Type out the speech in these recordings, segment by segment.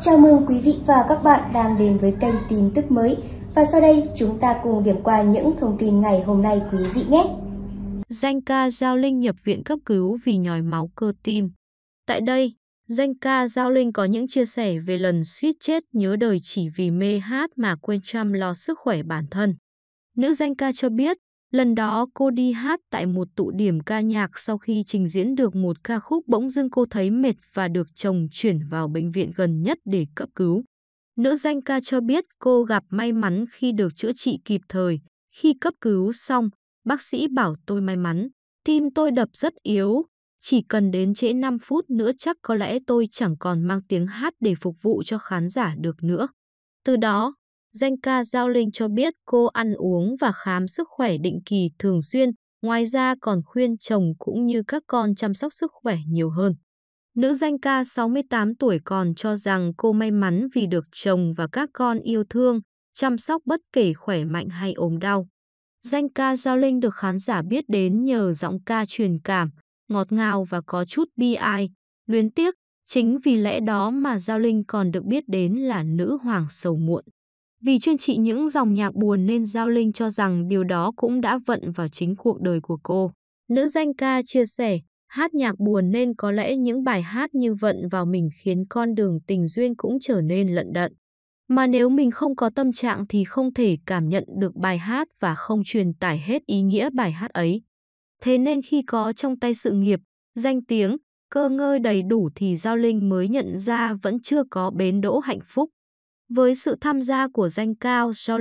Chào mừng quý vị và các bạn đang đến với kênh tin tức mới. Và sau đây chúng ta cùng điểm qua những thông tin ngày hôm nay quý vị nhé. Danh ca Giao Linh nhập viện cấp cứu vì nhòi máu cơ tim. Tại đây, danh ca Giao Linh có những chia sẻ về lần suýt chết nhớ đời chỉ vì mê hát mà quên chăm lo sức khỏe bản thân. Nữ danh ca cho biết, Lần đó cô đi hát tại một tụ điểm ca nhạc sau khi trình diễn được một ca khúc bỗng dưng cô thấy mệt và được chồng chuyển vào bệnh viện gần nhất để cấp cứu. Nữ danh ca cho biết cô gặp may mắn khi được chữa trị kịp thời. Khi cấp cứu xong, bác sĩ bảo tôi may mắn. Tim tôi đập rất yếu, chỉ cần đến trễ 5 phút nữa chắc có lẽ tôi chẳng còn mang tiếng hát để phục vụ cho khán giả được nữa. Từ đó, danh ca Giao Linh cho biết cô ăn uống và khám sức khỏe định kỳ thường xuyên, ngoài ra còn khuyên chồng cũng như các con chăm sóc sức khỏe nhiều hơn. Nữ danh ca 68 tuổi còn cho rằng cô may mắn vì được chồng và các con yêu thương, chăm sóc bất kể khỏe mạnh hay ốm đau. Danh ca Giao Linh được khán giả biết đến nhờ giọng ca truyền cảm, ngọt ngào và có chút bi ai, luyến tiếc, chính vì lẽ đó mà Giao Linh còn được biết đến là nữ hoàng sầu muộn. Vì chuyên trị những dòng nhạc buồn nên Giao Linh cho rằng điều đó cũng đã vận vào chính cuộc đời của cô. Nữ danh ca chia sẻ, hát nhạc buồn nên có lẽ những bài hát như vận vào mình khiến con đường tình duyên cũng trở nên lận đận. Mà nếu mình không có tâm trạng thì không thể cảm nhận được bài hát và không truyền tải hết ý nghĩa bài hát ấy. Thế nên khi có trong tay sự nghiệp, danh tiếng, cơ ngơi đầy đủ thì Giao Linh mới nhận ra vẫn chưa có bến đỗ hạnh phúc với sự tham gia của danh cao Giao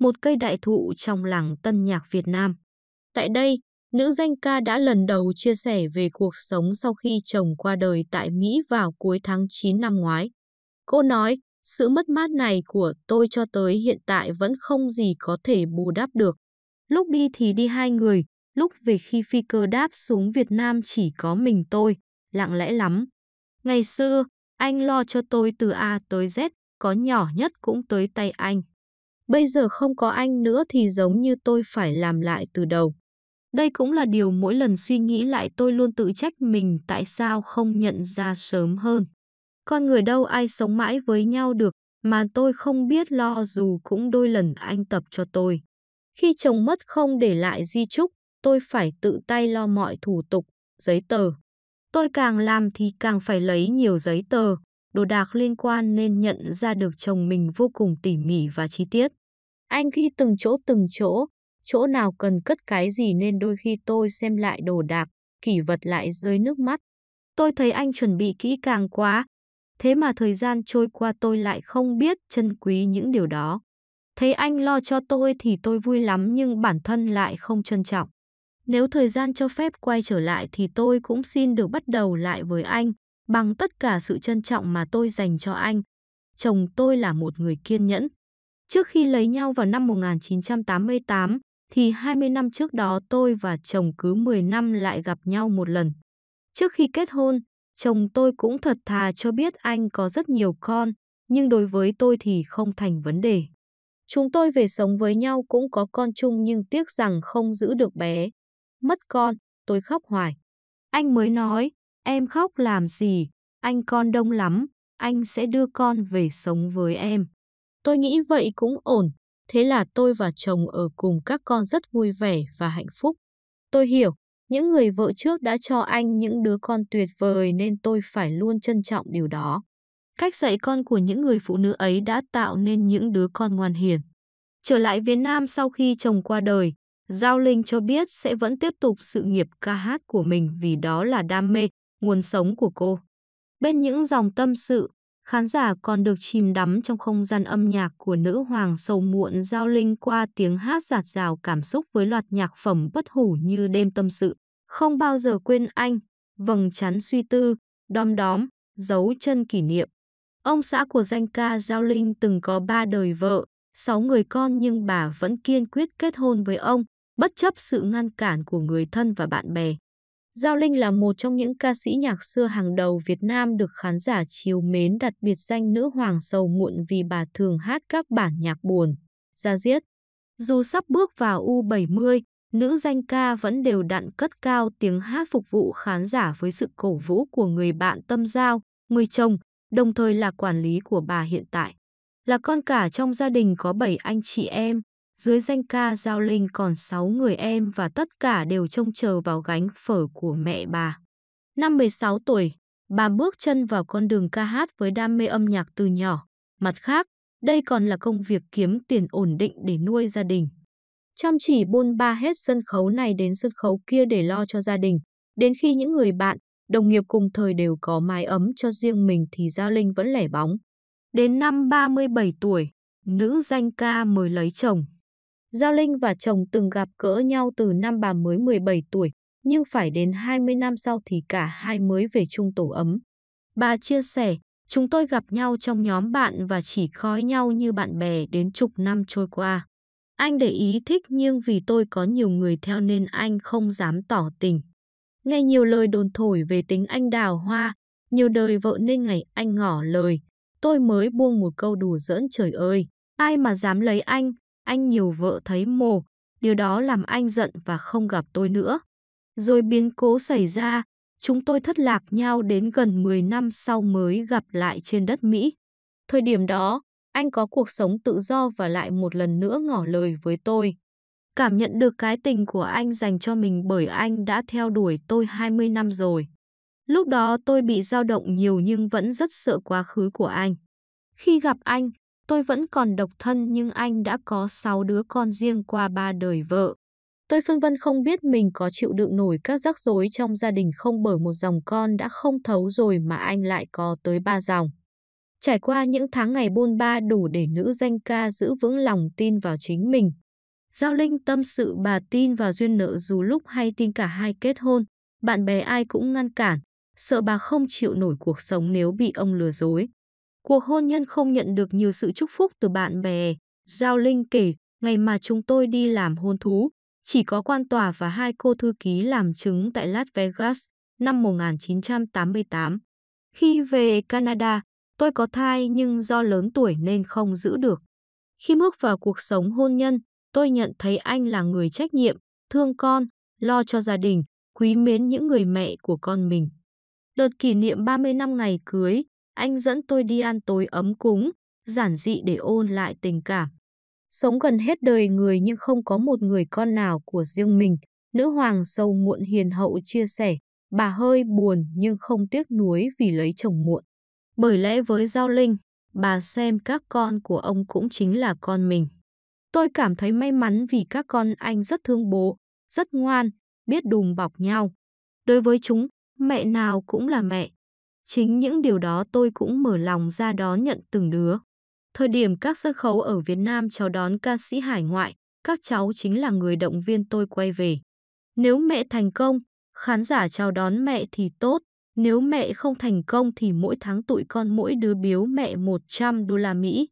một cây đại thụ trong làng tân nhạc Việt Nam. Tại đây, nữ danh ca đã lần đầu chia sẻ về cuộc sống sau khi chồng qua đời tại Mỹ vào cuối tháng 9 năm ngoái. Cô nói, sự mất mát này của tôi cho tới hiện tại vẫn không gì có thể bù đắp được. Lúc đi thì đi hai người, lúc về khi phi cơ đáp xuống Việt Nam chỉ có mình tôi, lặng lẽ lắm. Ngày xưa, anh lo cho tôi từ A tới Z, có nhỏ nhất cũng tới tay anh. Bây giờ không có anh nữa thì giống như tôi phải làm lại từ đầu. Đây cũng là điều mỗi lần suy nghĩ lại tôi luôn tự trách mình tại sao không nhận ra sớm hơn. Con người đâu ai sống mãi với nhau được, mà tôi không biết lo dù cũng đôi lần anh tập cho tôi. Khi chồng mất không để lại di chúc, tôi phải tự tay lo mọi thủ tục, giấy tờ. Tôi càng làm thì càng phải lấy nhiều giấy tờ, đồ đạc liên quan nên nhận ra được chồng mình vô cùng tỉ mỉ và chi tiết. Anh ghi từng chỗ từng chỗ, chỗ nào cần cất cái gì nên đôi khi tôi xem lại đồ đạc, kỷ vật lại rơi nước mắt. Tôi thấy anh chuẩn bị kỹ càng quá, thế mà thời gian trôi qua tôi lại không biết trân quý những điều đó. Thấy anh lo cho tôi thì tôi vui lắm nhưng bản thân lại không trân trọng. Nếu thời gian cho phép quay trở lại thì tôi cũng xin được bắt đầu lại với anh bằng tất cả sự trân trọng mà tôi dành cho anh. Chồng tôi là một người kiên nhẫn. Trước khi lấy nhau vào năm 1988, thì 20 năm trước đó tôi và chồng cứ 10 năm lại gặp nhau một lần. Trước khi kết hôn, chồng tôi cũng thật thà cho biết anh có rất nhiều con, nhưng đối với tôi thì không thành vấn đề. Chúng tôi về sống với nhau cũng có con chung nhưng tiếc rằng không giữ được bé. Mất con, tôi khóc hoài. Anh mới nói, Em khóc làm gì? Anh con đông lắm, anh sẽ đưa con về sống với em. Tôi nghĩ vậy cũng ổn. Thế là tôi và chồng ở cùng các con rất vui vẻ và hạnh phúc. Tôi hiểu, những người vợ trước đã cho anh những đứa con tuyệt vời nên tôi phải luôn trân trọng điều đó. Cách dạy con của những người phụ nữ ấy đã tạo nên những đứa con ngoan hiền. Trở lại Việt Nam sau khi chồng qua đời, Giao Linh cho biết sẽ vẫn tiếp tục sự nghiệp ca hát của mình vì đó là đam mê, nguồn sống của cô. Bên những dòng tâm sự, khán giả còn được chìm đắm trong không gian âm nhạc của nữ hoàng sầu muộn giao linh qua tiếng hát giạt rào cảm xúc với loạt nhạc phẩm bất hủ như đêm tâm sự. Không bao giờ quên anh, vầng chắn suy tư, đom đóm, dấu chân kỷ niệm. Ông xã của danh ca Giao Linh từng có ba đời vợ, sáu người con nhưng bà vẫn kiên quyết kết hôn với ông, bất chấp sự ngăn cản của người thân và bạn bè. Giao Linh là một trong những ca sĩ nhạc xưa hàng đầu Việt Nam được khán giả chiều mến đặt biệt danh nữ hoàng sầu muộn vì bà thường hát các bản nhạc buồn, ra diết. Dù sắp bước vào U70, nữ danh ca vẫn đều đặn cất cao tiếng hát phục vụ khán giả với sự cổ vũ của người bạn tâm giao, người chồng, đồng thời là quản lý của bà hiện tại. Là con cả trong gia đình có 7 anh chị em, dưới danh ca Giao Linh còn 6 người em và tất cả đều trông chờ vào gánh phở của mẹ bà. Năm 16 tuổi, bà bước chân vào con đường ca hát với đam mê âm nhạc từ nhỏ. Mặt khác, đây còn là công việc kiếm tiền ổn định để nuôi gia đình. Chăm chỉ bôn ba hết sân khấu này đến sân khấu kia để lo cho gia đình. Đến khi những người bạn, đồng nghiệp cùng thời đều có mái ấm cho riêng mình thì Giao Linh vẫn lẻ bóng. Đến năm 37 tuổi, nữ danh ca mới lấy chồng. Giao Linh và chồng từng gặp cỡ nhau từ năm bà mới 17 tuổi, nhưng phải đến 20 năm sau thì cả hai mới về chung tổ ấm. Bà chia sẻ, chúng tôi gặp nhau trong nhóm bạn và chỉ khói nhau như bạn bè đến chục năm trôi qua. Anh để ý thích nhưng vì tôi có nhiều người theo nên anh không dám tỏ tình. Nghe nhiều lời đồn thổi về tính anh đào hoa, nhiều đời vợ nên ngày anh ngỏ lời. Tôi mới buông một câu đùa dỡn trời ơi, ai mà dám lấy anh, anh nhiều vợ thấy mồ, điều đó làm anh giận và không gặp tôi nữa. Rồi biến cố xảy ra, chúng tôi thất lạc nhau đến gần 10 năm sau mới gặp lại trên đất Mỹ. Thời điểm đó, anh có cuộc sống tự do và lại một lần nữa ngỏ lời với tôi. Cảm nhận được cái tình của anh dành cho mình bởi anh đã theo đuổi tôi 20 năm rồi. Lúc đó tôi bị dao động nhiều nhưng vẫn rất sợ quá khứ của anh. Khi gặp anh, Tôi vẫn còn độc thân nhưng anh đã có 6 đứa con riêng qua 3 đời vợ. Tôi Phương Vân không biết mình có chịu đựng nổi các rắc rối trong gia đình không bởi một dòng con đã không thấu rồi mà anh lại có tới ba dòng. Trải qua những tháng ngày bôn ba đủ để nữ danh ca giữ vững lòng tin vào chính mình. Giao Linh tâm sự bà tin vào duyên nợ dù lúc hay tin cả hai kết hôn, bạn bè ai cũng ngăn cản, sợ bà không chịu nổi cuộc sống nếu bị ông lừa dối. Cuộc hôn nhân không nhận được nhiều sự chúc phúc từ bạn bè. Giao Linh kể, ngày mà chúng tôi đi làm hôn thú, chỉ có quan tòa và hai cô thư ký làm chứng tại Las Vegas năm 1988. Khi về Canada, tôi có thai nhưng do lớn tuổi nên không giữ được. Khi bước vào cuộc sống hôn nhân, tôi nhận thấy anh là người trách nhiệm, thương con, lo cho gia đình, quý mến những người mẹ của con mình. Đợt kỷ niệm 30 năm ngày cưới, anh dẫn tôi đi ăn tối ấm cúng, giản dị để ôn lại tình cảm. Sống gần hết đời người nhưng không có một người con nào của riêng mình, nữ hoàng sâu muộn hiền hậu chia sẻ, bà hơi buồn nhưng không tiếc nuối vì lấy chồng muộn. Bởi lẽ với Giao Linh, bà xem các con của ông cũng chính là con mình. Tôi cảm thấy may mắn vì các con anh rất thương bố, rất ngoan, biết đùm bọc nhau. Đối với chúng, mẹ nào cũng là mẹ, Chính những điều đó tôi cũng mở lòng ra đón nhận từng đứa. Thời điểm các sân khấu ở Việt Nam chào đón ca sĩ hải ngoại, các cháu chính là người động viên tôi quay về. Nếu mẹ thành công, khán giả chào đón mẹ thì tốt, nếu mẹ không thành công thì mỗi tháng tụi con mỗi đứa biếu mẹ 100 đô la Mỹ.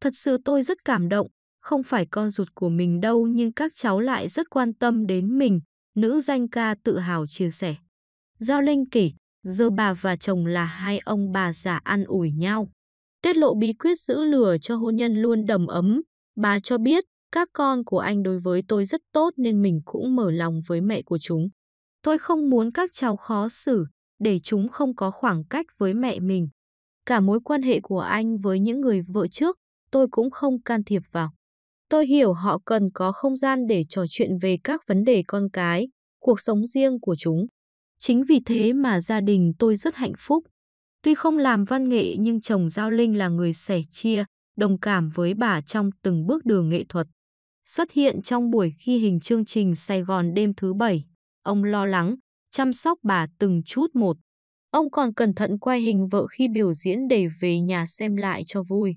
Thật sự tôi rất cảm động, không phải con ruột của mình đâu nhưng các cháu lại rất quan tâm đến mình, nữ danh ca tự hào chia sẻ. Giao Linh kể, giờ bà và chồng là hai ông bà già ăn ủi nhau. Tiết lộ bí quyết giữ lửa cho hôn nhân luôn đầm ấm, bà cho biết các con của anh đối với tôi rất tốt nên mình cũng mở lòng với mẹ của chúng. Tôi không muốn các cháu khó xử, để chúng không có khoảng cách với mẹ mình. Cả mối quan hệ của anh với những người vợ trước, tôi cũng không can thiệp vào. Tôi hiểu họ cần có không gian để trò chuyện về các vấn đề con cái, cuộc sống riêng của chúng. Chính vì thế mà gia đình tôi rất hạnh phúc. Tuy không làm văn nghệ nhưng chồng Giao Linh là người sẻ chia, đồng cảm với bà trong từng bước đường nghệ thuật. Xuất hiện trong buổi khi hình chương trình Sài Gòn đêm thứ bảy, ông lo lắng, chăm sóc bà từng chút một. Ông còn cẩn thận quay hình vợ khi biểu diễn để về nhà xem lại cho vui.